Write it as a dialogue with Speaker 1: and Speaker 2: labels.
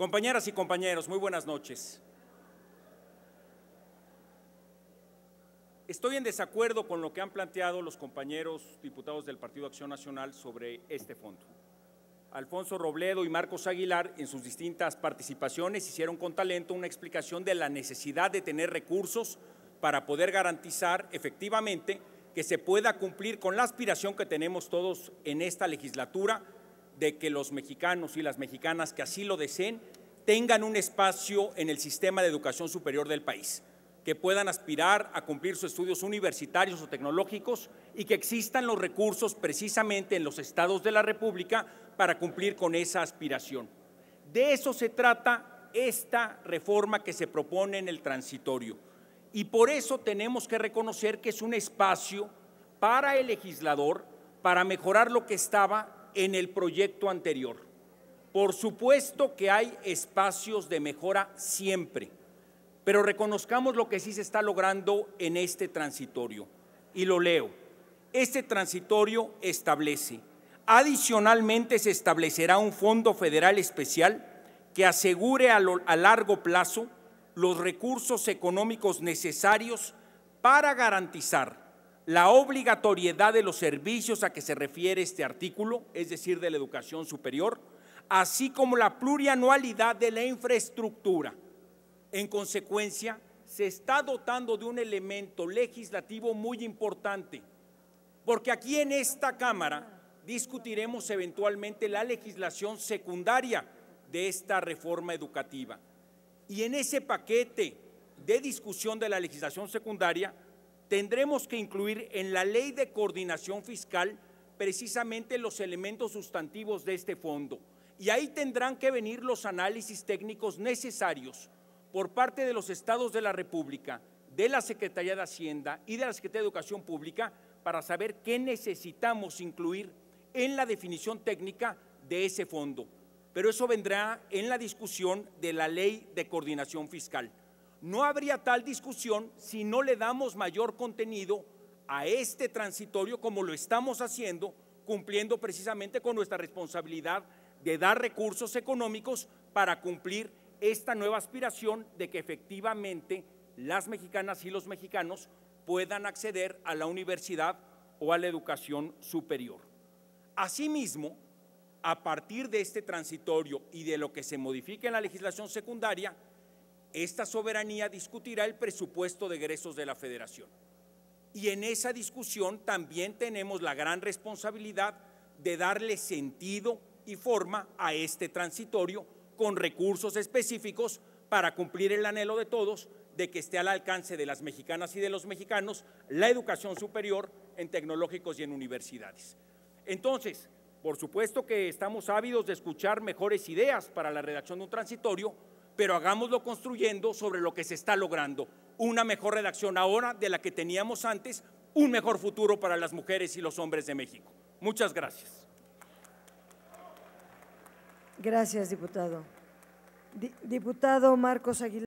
Speaker 1: Compañeras y compañeros, muy buenas noches. Estoy en desacuerdo con lo que han planteado los compañeros diputados del Partido Acción Nacional sobre este fondo. Alfonso Robledo y Marcos Aguilar, en sus distintas participaciones, hicieron con talento una explicación de la necesidad de tener recursos para poder garantizar efectivamente que se pueda cumplir con la aspiración que tenemos todos en esta legislatura de que los mexicanos y las mexicanas que así lo deseen tengan un espacio en el sistema de educación superior del país, que puedan aspirar a cumplir sus estudios universitarios o tecnológicos y que existan los recursos precisamente en los estados de la República para cumplir con esa aspiración. De eso se trata esta reforma que se propone en el transitorio. Y por eso tenemos que reconocer que es un espacio para el legislador para mejorar lo que estaba en el proyecto anterior. Por supuesto que hay espacios de mejora siempre, pero reconozcamos lo que sí se está logrando en este transitorio. Y lo leo. Este transitorio establece, adicionalmente se establecerá un fondo federal especial que asegure a, largo plazo los recursos económicos necesarios para garantizar la obligatoriedad de los servicios a que se refiere este artículo, es decir, de la educación superior, así como la plurianualidad de la infraestructura. En consecuencia, se está dotando de un elemento legislativo muy importante, porque aquí en esta Cámara discutiremos eventualmente la legislación secundaria de esta reforma educativa. Y en ese paquete de discusión de la legislación secundaria, tendremos que incluir en la ley de coordinación fiscal precisamente los elementos sustantivos de este fondo. Y ahí tendrán que venir los análisis técnicos necesarios por parte de los estados de la República, de la Secretaría de Hacienda y de la Secretaría de Educación Pública para saber qué necesitamos incluir en la definición técnica de ese fondo. Pero eso vendrá en la discusión de la ley de coordinación fiscal no habría tal discusión si no le damos mayor contenido a este transitorio como lo estamos haciendo, cumpliendo precisamente con nuestra responsabilidad de dar recursos económicos para cumplir esta nueva aspiración de que efectivamente las mexicanas y los mexicanos puedan acceder a la universidad o a la educación superior. Asimismo, a partir de este transitorio y de lo que se modifique en la legislación secundaria, esta soberanía discutirá el presupuesto de egresos de la federación. Y en esa discusión también tenemos la gran responsabilidad de darle sentido y forma a este transitorio con recursos específicos para cumplir el anhelo de todos de que esté al alcance de las mexicanas y de los mexicanos la educación superior en tecnológicos y en universidades. Entonces, por supuesto que estamos ávidos de escuchar mejores ideas para la redacción de un transitorio, pero hagámoslo construyendo sobre lo que se está logrando. Una mejor redacción ahora de la que teníamos antes, un mejor futuro para las mujeres y los hombres de México. Muchas gracias. Gracias, diputado. diputado Marcos Aguilar.